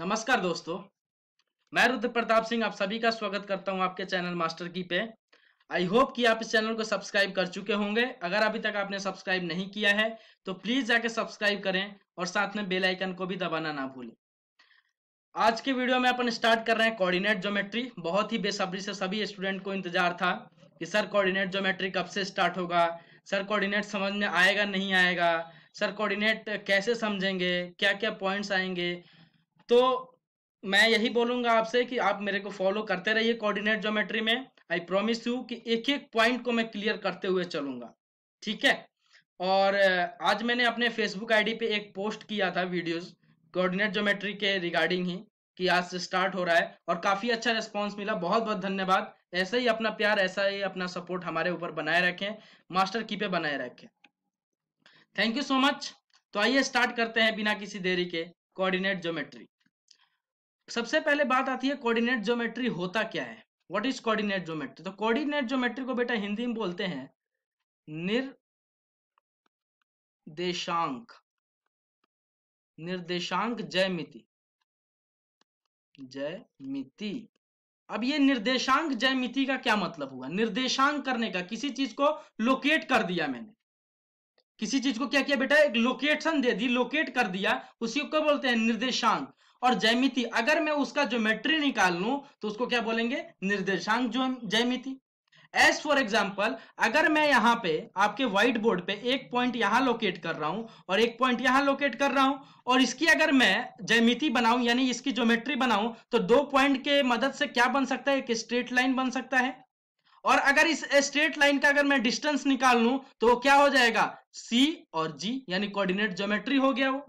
नमस्कार दोस्तों मैं रुद्र प्रताप सिंह आप सभी का स्वागत करता हूं आपके चैनल मास्टर की पे आई होप कि आप इस चैनल को सब्सक्राइब कर चुके होंगे अगर अभी तक आपने सब्सक्राइब नहीं किया है तो प्लीज जाके सब्सक्राइब करें और साथ में बेल आइकन को भी दबाना ना भूलें आज के वीडियो में अपन स्टार्ट कर रहे हैं कोऑर्डिनेट ज्योमेट्री बहुत ही बेसब्री से सभी स्टूडेंट को इंतजार था कि सर कोऑर्डिनेट ज्योमेट्री कब से स्टार्ट होगा सर कोऑर्डिनेट समझ में आएगा नहीं आएगा सर कोऑर्डिनेट कैसे समझेंगे क्या क्या पॉइंट्स आएंगे तो मैं यही बोलूंगा आपसे कि आप मेरे को फॉलो करते रहिए कोऑर्डिनेट ज्योमेट्री में आई प्रोमिस यू कि एक एक पॉइंट को मैं क्लियर करते हुए चलूंगा ठीक है और आज मैंने अपने फेसबुक आईडी पे एक पोस्ट किया था वीडियोस कोऑर्डिनेट ज्योमेट्री के रिगार्डिंग ही कि आज से स्टार्ट हो रहा है और काफी अच्छा रिस्पॉन्स मिला बहुत बहुत धन्यवाद ऐसा ही अपना प्यार ऐसा ही अपना सपोर्ट हमारे ऊपर बनाए रखें मास्टर की पे बनाए रखें थैंक यू सो मच तो आइए स्टार्ट करते हैं बिना किसी देरी के कोऑर्डिनेट ज्योमेट्री सबसे पहले बात आती है कोऑर्डिनेट ज्योमेट्री होता क्या है व्हाट इज कोऑर्डिनेट ज्योमेट्री तो कोऑर्डिनेट ज्योमेट्री को बेटा हिंदी में बोलते हैं निर्देशांक निर्देशांक जयमिति जयमिति अब ये निर्देशांक जयमिति का क्या मतलब हुआ निर्देशांक करने का किसी चीज को लोकेट कर दिया मैंने किसी चीज को क्या किया बेटा एक लोकेशन दे दी लोकेट कर दिया उसी को बोलते हैं निर्देशांक और जयमिति अगर मैं उसका ज्योमेट्री निकाल लू तो उसको क्या बोलेंगे निर्देशांक जयमिति एज फॉर एग्जाम्पल अगर मैं यहाँ पे आपके व्हाइट बोर्ड पे एक पॉइंट यहाँ लोकेट कर रहा हूं और एक पॉइंट यहाँ लोकेट कर रहा हूं और इसकी अगर मैं जयमिति बनाऊं यानी इसकी ज्योमेट्री बनाऊं तो दो पॉइंट के मदद से क्या बन सकता है एक स्ट्रेट लाइन बन सकता है और अगर इस स्ट्रेट लाइन का अगर मैं डिस्टेंस निकाल लूं तो क्या हो जाएगा सी और जी यानी कोऑर्डिनेट ज्योमेट्री हो गया वो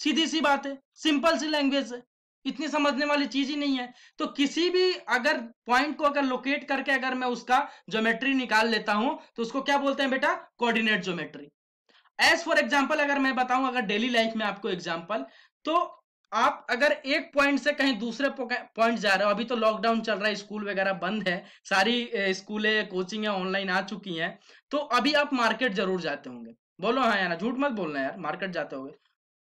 सीधी सी बात है सिंपल सी लैंग्वेज है इतनी समझने वाली चीज ही नहीं है तो किसी भी अगर पॉइंट को अगर लोकेट करके अगर मैं उसका ज्योमेट्री निकाल लेता हूं तो उसको क्या बोलते हैं बेटा coordinate geometry as for example अगर मैं बताऊं अगर डेली लाइफ में आपको एग्जांपल तो आप अगर एक पॉइंट से कहीं दूसरे पॉइंट जा रहे हो अभी तो लॉकडाउन चल रहा है स्कूल वगैरह बंद है सारी स्कूलें कोचिंग ऑनलाइन आ चुकी हैं तो अभी आप मार्केट जरूर जाते होंगे बोलो हाँ यार झूठ मत बोलना यार मार्केट जाते होंगे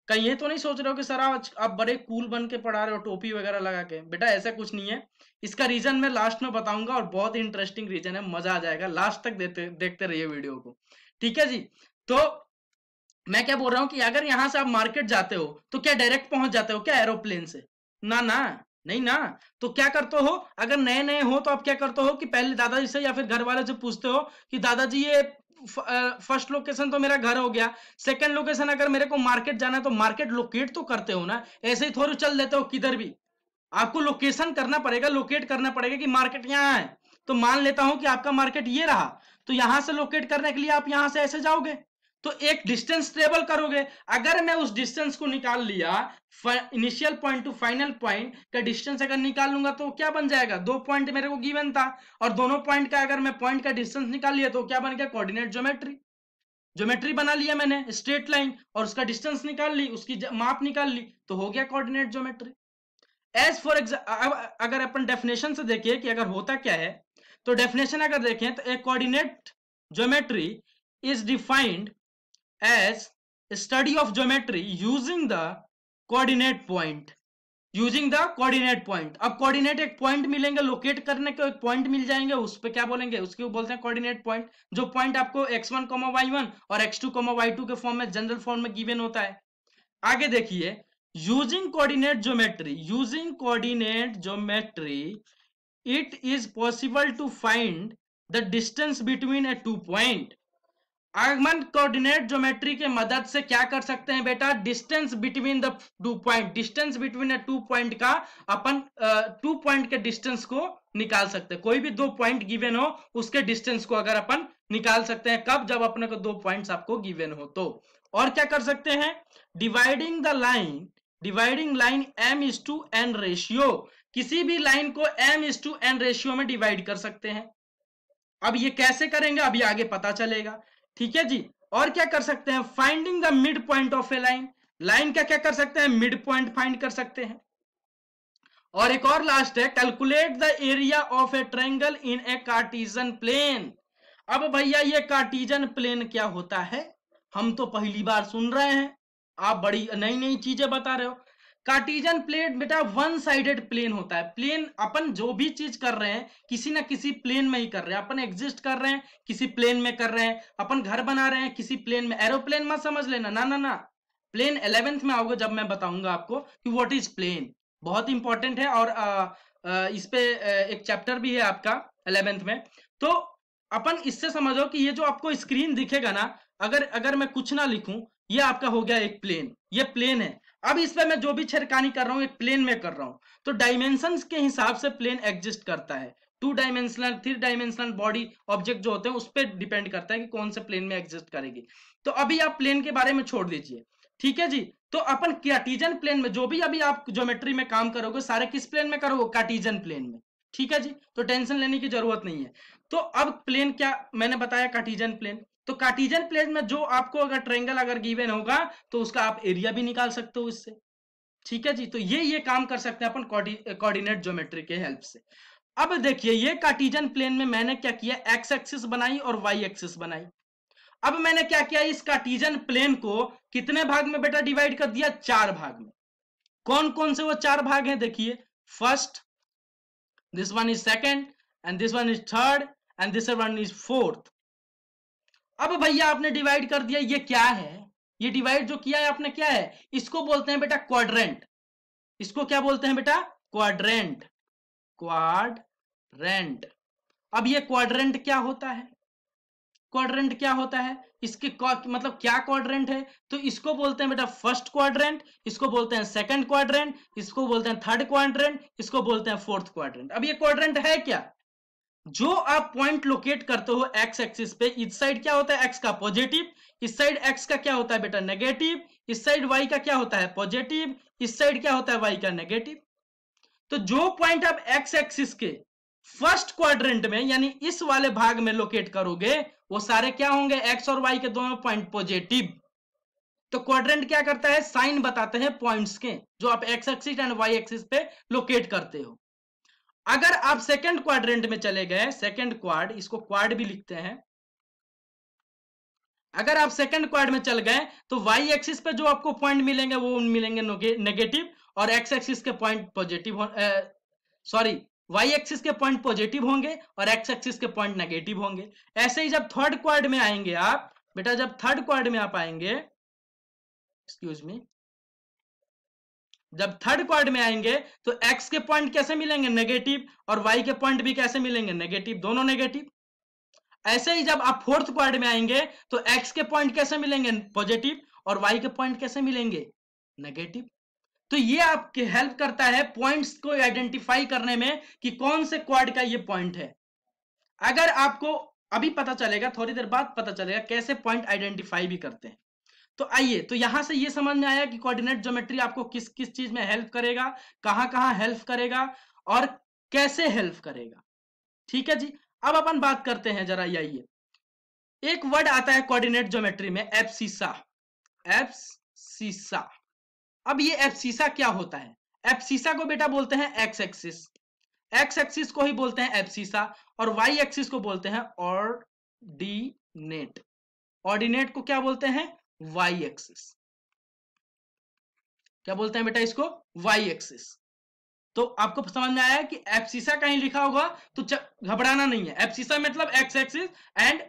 कहीं ये तो नहीं सोच रहे हो कि सर आप बड़े कूल बन के पढ़ा रहे हो टोपी वगैरह लगा के बेटा ऐसा कुछ नहीं है इसका रीजन मैं लास्ट में बताऊंगा और बहुत ही इंटरेस्टिंग रीजन है मजा आ जाएगा लास्ट तक देते देखते रहिए वीडियो को ठीक है जी तो मैं क्या बोल रहा हूँ कि अगर यहाँ से आप मार्केट जाते हो तो क्या डायरेक्ट पहुंच जाते हो क्या एरोप्लेन से ना ना नहीं ना तो क्या करते हो अगर नए नए हो तो आप क्या करते हो कि पहले दादाजी से या फिर घर वाले से पूछते हो कि दादाजी ये फर्स्ट लोकेशन तो मेरा घर हो गया सेकंड लोकेशन अगर मेरे को मार्केट जाना है तो मार्केट लोकेट तो करते हो ना ऐसे ही थोड़ी चल देते हो किधर भी आपको लोकेशन करना पड़ेगा लोकेट करना पड़ेगा कि मार्केट यहाँ है तो मान लेता हूं कि आपका मार्केट ये रहा तो यहां से लोकेट करने के लिए आप यहां से ऐसे जाओगे तो एक डिस्टेंस ट्रेवल करोगे अगर मैं उस डिस्टेंस को निकाल लिया initial point to final point का डिस्टेंस अगर निकाल लूंगा तो क्या बन जाएगा दो पॉइंट मेरे को गिवन था और दोनों पॉइंट का अगर मैं पॉइंट का डिस्टेंस निकाल लिया तो क्या बन गया कोऑर्डिनेट ज्योमेट्री ज्योमेट्री बना लिया मैंने स्ट्रेट लाइन और उसका डिस्टेंस निकाल ली उसकी माप निकाल ली तो हो गया कोऑर्डिनेट ज्योमेट्री एज फॉर अगर अपन डेफिनेशन से देखिए कि अगर होता क्या है तो डेफिनेशन अगर देखें तो a coordinate geometry is defined as study of geometry using the coordinate point using the coordinate point अब कोऑर्डिनेट एक पॉइंट मिलेंगे लोकेट करने के एक पॉइंट मिल जाएंगे उस पर क्या बोलेंगे उसके बोलते हैं कोऑर्डिनेट पॉइंट जो पॉइंट आपको x1 वन कॉमा और x2 टू कॉमा के फॉर्म में जनरल फॉर्म में गिवेन होता है आगे देखिए using coordinate geometry using coordinate geometry it is possible to find the distance between a two point आगमन कोऑर्डिनेट ज्योमेट्री के मदद से क्या कर सकते हैं बेटा distance between the two point distance between two point का अपन टू uh, पॉइंट के डिस्टेंस को निकाल सकते हैं कोई भी दो पॉइंट गिवेन हो उसके डिस्टेंस को अगर अपन निकाल सकते हैं कब जब अपने को दो पॉइंट्स आपको गिवेन हो तो और क्या कर सकते हैं dividing the line dividing line M is to N ratio किसी भी लाइन को M is to N ratio में डिवाइड कर सकते हैं अब ये कैसे करेंगे अभी आगे पता चलेगा ठीक है जी और क्या कर सकते हैं finding the mid point of a line line का क्या कर सकते हैं मिड पॉइंट फाइंड कर सकते हैं और एक और लास्ट है calculate the area of a triangle in a cartesian plane अब भैया ये कार्टिजन प्लेन क्या होता है हम तो पहली बार सुन रहे हैं आप बड़ी नई नई चीजें बता रहे हो कार्टिजन प्लेट बेटा वन साइडेड प्लेन होता है प्लेन अपन जो भी चीज कर रहे हैं किसी ना किसी प्लेन में ही कर रहे हैं अपन एग्जिस्ट कर रहे हैं किसी प्लेन में कर रहे हैं अपन घर बना रहे हैं किसी प्लेन में एरोप्लेन मत समझ लेना ना ना ना प्लेन इलेवेंथ में आओगे जब मैं बताऊंगा आपको कि व्हाट इज प्लेन बहुत इंपॉर्टेंट है और आ, आ, इस पे एक चैप्टर भी है आपका इलेवेंथ में तो अपन इससे समझो कि ये जो आपको स्क्रीन दिखेगा ना अगर अगर मैं कुछ ना लिखूं ये आपका हो गया एक प्लेन ये प्लेन है अब इस पर मैं जो भी छिड़कानी कर रहा हूँ एक प्लेन में कर रहा हूँ तो डायमेंशन के हिसाब से प्लेन एग्जिस्ट करता है two dimensional three dimensional body object जो होते हैं उस पर डिपेंड करता है कि कौन से प्लेन में एग्जिस्ट करेगी तो अभी आप प्लेन के बारे में छोड़ दीजिए ठीक है जी तो अपन कार्टिजन प्लेन में जो भी अभी आप ज्योमेट्री में काम करोगे सारे किस प्लेन में करोगे कार्टिजन प्लेन में ठीक है जी तो टेंशन लेने की जरूरत नहीं है तो अब प्लेन क्या मैंने बताया कार्टिजन प्लेन तो कार्टिजन प्लेन में जो आपको अगर ट्रेंगल अगर गिवेन होगा तो उसका आप एरिया भी निकाल सकते हो इससे ठीक है जी तो ये ये काम कर सकते हैं अपन कोऑर्डिनेट ज्योमेट्री के हेल्प से अब देखिए ये कार्टिजन प्लेन में मैंने क्या किया एक्स एक्सिस बनाई और वाई एक्सिस बनाई अब मैंने क्या किया इस कार्टिजन प्लेन को कितने भाग में बेटा डिवाइड कर दिया चार भाग में कौन कौन से वो चार भाग हैं देखिए first this one is second and this one is third and this one is fourth अब भैया आपने डिवाइड कर दिया ये क्या है ये डिवाइड जो किया है आपने क्या है इसको बोलते हैं बेटा क्वाड्रेंट इसको क्या बोलते हैं बेटा क्वाड्रेंट क्वाड्रेंट अब ये क्वाड्रेंट क्या होता है क्वाड्रेंट क्या होता है इसके मतलब क्या क्वाड्रेंट है तो इसको बोलते हैं बेटा फर्स्ट क्वाड्रेंट इसको बोलते हैं सेकंड क्वाड्रेंट इसको बोलते हैं थर्ड क्वाड्रेंट इसको बोलते हैं फोर्थ क्वाड्रेंट अब ये क्वाड्रेंट है क्या जो आप पॉइंट लोकेट करते हो एक्स एक्सिस पे इस साइड क्या होता है एक्स का पॉजिटिव इस साइड एक्स का क्या होता है बेटा नेगेटिव इस साइड वाई का क्या होता है पॉजिटिव इस साइड क्या होता है वाई का नेगेटिव तो जो पॉइंट आप एक्स एक्सिस के फर्स्ट क्वाड्रेंट में यानी इस वाले भाग में लोकेट करोगे वो सारे क्या होंगे एक्स और वाई के दोनों पॉइंट पॉजिटिव तो क्वाड्रेंट क्या करता है साइन बताते हैं पॉइंट्स के जो आप X axis and Y axis पे लोकेट करते हो अगर आप सेकंड क्वाड्रेंट में चले गए सेकंड क्वाड इसको क्वाड भी लिखते हैं अगर आप सेकंड क्वाड में चल गए तो वाई एक्सिस पे जो आपको पॉइंट मिलेंगे वो मिलेंगे नेगेटिव और एक्स एक्सिस के point positive sorry Y axis के पॉइंट पॉजिटिव होंगे और एक्स एक्सिस के पॉइंट नेगेटिव होंगे ऐसे ही जब थर्ड क्वाड में आएंगे आप बेटा जब थर्ड क्वाड में आप आएंगे एक्सक्यूज मी जब थर्ड क्वार में आएंगे तो एक्स के पॉइंट कैसे मिलेंगे नेगेटिव और वाई के पॉइंट भी कैसे मिलेंगे नेगेटिव दोनों नेगेटिव ऐसे ही जब आप फोर्थ क्वार में आएंगे तो एक्स के पॉइंट कैसे मिलेंगे पॉजिटिव और वाई के पॉइंट कैसे मिलेंगे नेगेटिव तो ये आपके हेल्प करता है पॉइंट्स को आइडेंटिफाई करने में कि कौन से क्वार्ट का ये पॉइंट है अगर आपको अभी पता चलेगा थोड़ी देर बाद पता चलेगा कैसे पॉइंट आइडेंटिफाई भी करते हैं तो आइए तो यहां से ये समझ में आया कि कोऑर्डिनेट ज्योमेट्री आपको किस किस चीज में हेल्प करेगा कहां कहां हेल्प करेगा और कैसे हेल्प करेगा ठीक है जी अब अपन बात करते हैं जरा आइए एक वर्ड आता है कोऑर्डिनेट ज्योमेट्री में एप्सिसा एप्सिसा अब ये एप्सिसा क्या होता है एप्सिसा को बेटा बोलते हैं एक्स एक्सिस एक्स एक्सिस को ही बोलते हैं एप्सिसा और वाई एक्सिस को बोलते हैं ऑर्डिनेट ऑर्डिनेट को क्या बोलते हैं वाई एक्सिस क्या बोलते हैं बेटा इसको वाई एक्सिस तो आपको समझ में आया कि एफसीसा कहीं लिखा होगा तो घबराना नहीं है एफसीसा मतलब एक्स एक्सिस एंड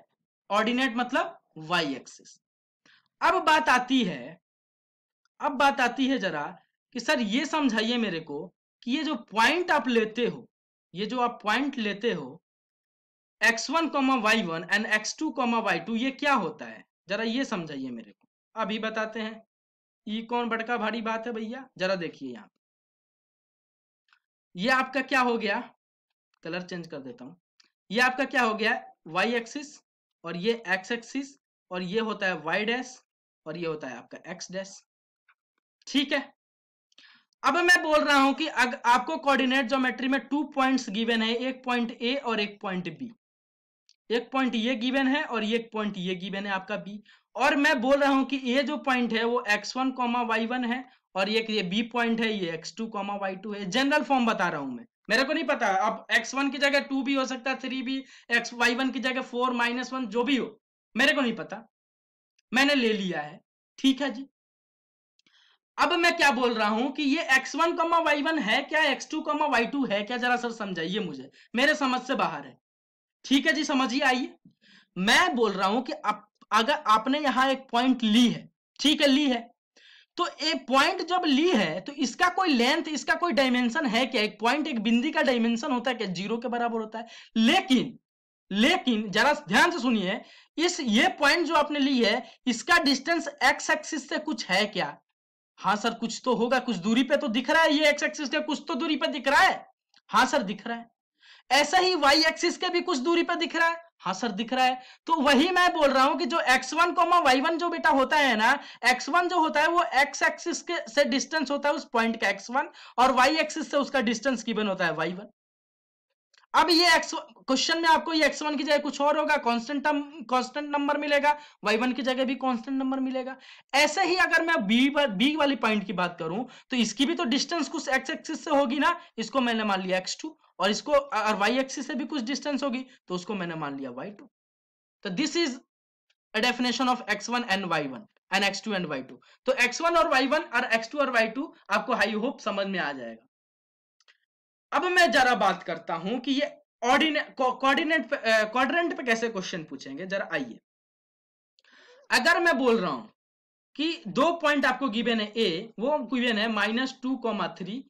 ऑर्डिनेट मतलब वाई एक्सिस अब बात आती है अब बात आती है जरा कि सर ये समझाइए मेरे को कि ये जो पॉइंट आप लेते हो ये जो आप पॉइंट लेते हो X one comma Y one and X two comma Y two ये क्या होता है जरा ये समझाइए मेरे को अभी बताते हैं ई कौन बड़का भारी बात है भैया जरा देखिए यहाँ ये आपका क्या हो गया कलर चेंज कर देता हूं ये आपका क्या हो गया वाई एक्सिस और ये एक्स एक्सिस और ये होता है वाई डैश और ये होता है आपका एक्स डैश ठीक है अब मैं बोल रहा हूं कि अग, आपको कोऑर्डिनेट ज्योमेट्री में टू पॉइंट्स गिवन है एक पॉइंट ए और एक पॉइंट बी एक पॉइंट ये गिवन है और एक पॉइंट ये गिवन है आपका बी और मैं बोल रहा हूं कि ये जो पॉइंट है वो X one comma Y one है और ये बी पॉइंट है ये X two comma Y two है जनरल फॉर्म बता रहा हूं मैं मेरे को नहीं पता अब एक्स वन की जगह टू भी हो सकता है थ्री भी एक्स वाई वन की जगह फोर माइनस वन जो भी हो मेरे को नहीं पता मैंने ले लिया है ठीक है जी अब मैं क्या बोल रहा हूं कि ये X one comma Y one है क्या X two comma Y two है क्या जरा सर समझाइए मुझे मेरे समझ से बाहर है ठीक है जी समझिए आइए मैं बोल रहा हूं कि आप, अगर आपने यहां एक पॉइंट ली है ठीक है ली है तो एक पॉइंट जब ली है तो इसका कोई लेंथ इसका कोई डायमेंशन है क्या एक पॉइंट एक बिंदी का डायमेंशन होता है क्या जीरो के बराबर होता है लेकिन लेकिन जरा ध्यान से सुनिए इस ये पॉइंट जो आपने ली है इसका डिस्टेंस एक्स एक्सिस से कुछ है क्या हाँ सर कुछ तो होगा कुछ दूरी पे तो दिख रहा है ये एक्स एक्सिस कुछ तो दूरी पे दिख रहा है हाँ सर दिख रहा है ऐसा ही वाई एक्सिस के भी कुछ दूरी पर दिख रहा है हाँ सर दिख रहा है तो वही मैं बोल रहा हूं कि जो x1 वन कोमा वाई जो बेटा होता है ना x1 जो होता है वो x एक्सिस के से डिस्टेंस होता है उस पॉइंट का x1 और y एक्सिस से उसका डिस्टेंस गिवन होता है y1 अब ये x क्वेश्चन में आपको ये x1 की जगह कुछ और होगा कांस्टेंट टर्म कांस्टेंट नंबर मिलेगा y1 की जगह भी कांस्टेंट नंबर मिलेगा ऐसे ही अगर मैं बी बी वाली पॉइंट की बात करूं तो इसकी भी तो डिस्टेंस कुछ x एक्सिस से होगी ना इसको मैंने मान लिया x2 और इसको और वाई एक्सिस से भी कुछ डिस्टेंस होगी तो उसको मैंने मान लिया वाई टू तो this is a definition of X one and Y one and X two and Y two तो एक्स वन और वाई वन और एक्स टू और वाई टू आपको हाई होप समझ में आ जाएगा अब मैं जरा बात करता हूं कि ये कोऑर्डिनेट कोऑर्डिनेट पे कैसे क्वेश्चन पूछेंगे जरा आइए अगर मैं बोल रहा हूं कि दो पॉइंट आपको गिवन है ए वो गिवन है माइनस टू कॉमा थ्री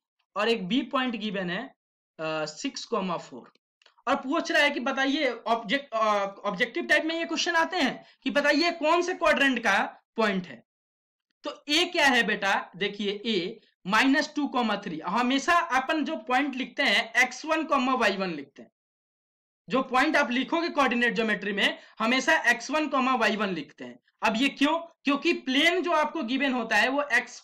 और एक बी पॉइंट गिवन है सिक्स कॉमा फोर और पूछ रहा है कि बताइए ऑब्जेक्ट ऑब्जेक्टिव टाइप में ये क्वेश्चन आते हैं कि बताइए कौन से क्वाड्रेंट का पॉइंट है तो ए क्या है बेटा देखिए A minus two comma three हमेशा अपन जो पॉइंट लिखते हैं X one comma Y one लिखते हैं जो पॉइंट आप लिखोगे कोऑर्डिनेट ज्योमेट्री में हमेशा X one comma Y one लिखते हैं अब ये क्यों क्योंकि प्लेन जो आपको गिवन होता है वो X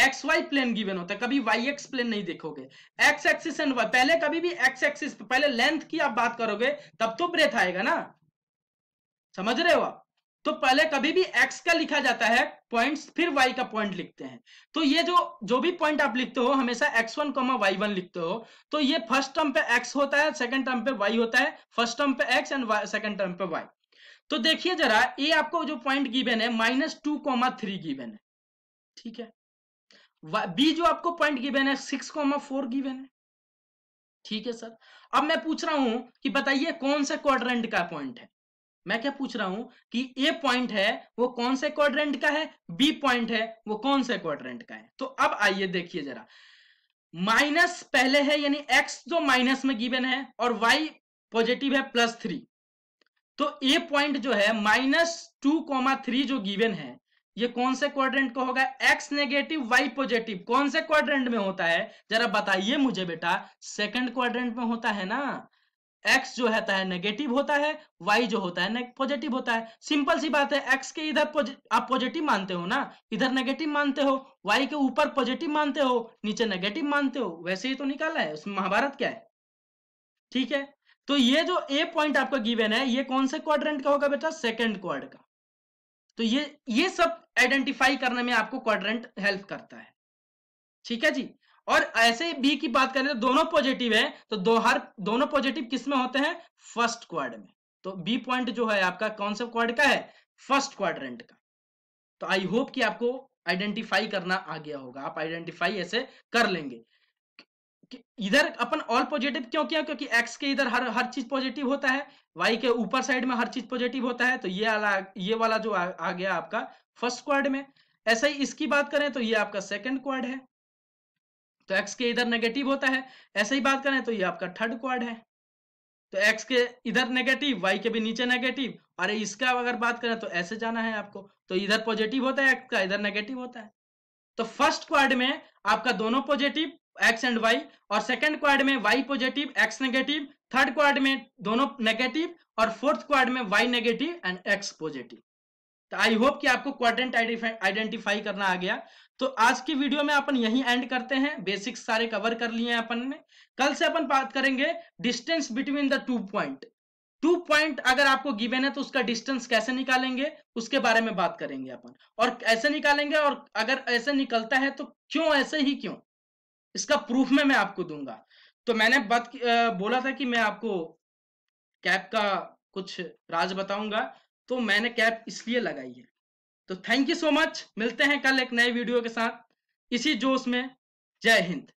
X Y plane given होता है कभी वाई एक्स प्लेन नहीं देखोगे एक्स एक्सिस एंड वाई पहले कभी भी एक्स एक्सिस पहले लेंथ की आप बात करोगे तब तो ब्रेथ आएगा ना समझ रहे हो आप तो पहले कभी भी x का लिखा जाता है पॉइंट्स फिर y का पॉइंट लिखते हैं तो ये जो जो भी पॉइंट आप लिखते हो हमेशा x1 वन कॉमा वाई लिखते हो तो ये फर्स्ट टर्म पे x होता है सेकंड टर्म पे y होता है फर्स्ट टर्म पे x एंड सेकंड टर्म पे y तो देखिए जरा ये आपको जो पॉइंट गिवन है minus two comma three given है ठीक है बी जो आपको पॉइंट गिवेन है सिक्स कॉमा फोर गिवेन है ठीक है सर अब मैं पूछ रहा हूं कि बताइए कौन से क्वाड्रेंट का पॉइंट है मैं क्या पूछ रहा हूं कि ए पॉइंट है वो कौन से क्वाड्रेंट का है बी पॉइंट है वो कौन से क्वाड्रेंट का है तो अब आइए देखिए जरा माइनस पहले है यानी एक्स जो माइनस में गिवेन है और वाई पॉजिटिव है प्लस थ्री तो ए पॉइंट जो है माइनस टू कॉमा थ्री जो गिवेन है ये कौन से क्वाड्रेंट को होगा एक्स नेगेटिव वाई पॉजिटिव कौन से क्वाड्रेंट में होता है जरा बताइए मुझे बेटा सेकंड क्वाड्रेंट में होता है ना एक्स जो होता है नेगेटिव होता है वाई जो होता है पॉजिटिव होता है सिंपल सी बात है एक्स के इधर आप पॉजिटिव मानते हो ना इधर नेगेटिव मानते हो वाई के ऊपर पॉजिटिव मानते हो नीचे नेगेटिव मानते हो वैसे ही तो निकाला है उसमें महाभारत क्या है ठीक है तो ये जो ए पॉइंट आपका गिवेन है ये कौन से क्वाड्रेंट का होगा बेटा सेकेंड क्वाड का तो ये ये सब आइडेंटिफाई करने में आपको क्वाड्रेंट हेल्प करता है ठीक है जी और ऐसे बी की बात करें तो दोनों पॉजिटिव है तो दो हर दोनों पॉजिटिव किस में होते हैं फर्स्ट क्वाड में तो बी पॉइंट जो है आपका कौन सा क्वाड का है फर्स्ट क्वाड्रेंट का तो आई होप कि आपको आइडेंटिफाई करना आ गया होगा आप आइडेंटिफाई ऐसे कर लेंगे इधर अपन ऑल पॉजिटिव क्यों किया क्योंकि एक्स के इधर हर हर चीज पॉजिटिव होता है वाई के ऊपर साइड में हर चीज पॉजिटिव होता है तो ये वाला ये वाला जो आ, आ गया आपका फर्स्ट क्वाड में ऐसा ही इसकी बात करें तो ये आपका सेकंड क्वाड है तो एक्स के इधर नेगेटिव होता है ऐसे ही बात करें तो ये आपका थर्ड क्वाड है तो एक्स के इधर नेगेटिव वाई के भी नीचे नेगेटिव अरे इसका अगर बात करें तो ऐसे जाना है आपको तो इधर पॉजिटिव होता है एक्स का इधर नेगेटिव होता है तो फर्स्ट क्वाड में आपका दोनों पॉजिटिव एक्स एंड वाई और सेकंड क्वाड में Y positive X negative third quad में दोनों नेगेटिव और फोर्थ क्वाड में Y negative and X positive तो आई होप कि आपको क्वाड्रेंट आइडेंटिफाई करना आ गया तो आज की वीडियो में अपन यही एंड करते हैं बेसिक्स सारे कवर कर लिए हैं अपन ने कल से अपन बात करेंगे distance between the two point two point अगर आपको गिवेन है तो उसका डिस्टेंस कैसे निकालेंगे उसके बारे में बात करेंगे अपन और ऐसे निकालेंगे और अगर ऐसे निकलता है तो क्यों ऐसे ही क्यों इसका प्रूफ में मैं आपको दूंगा तो मैंने बात बोला था कि मैं आपको कैप का कुछ राज बताऊंगा तो मैंने कैप इसलिए लगाई है तो थैंक यू सो मच मिलते हैं कल एक नए वीडियो के साथ इसी जोश में जय हिंद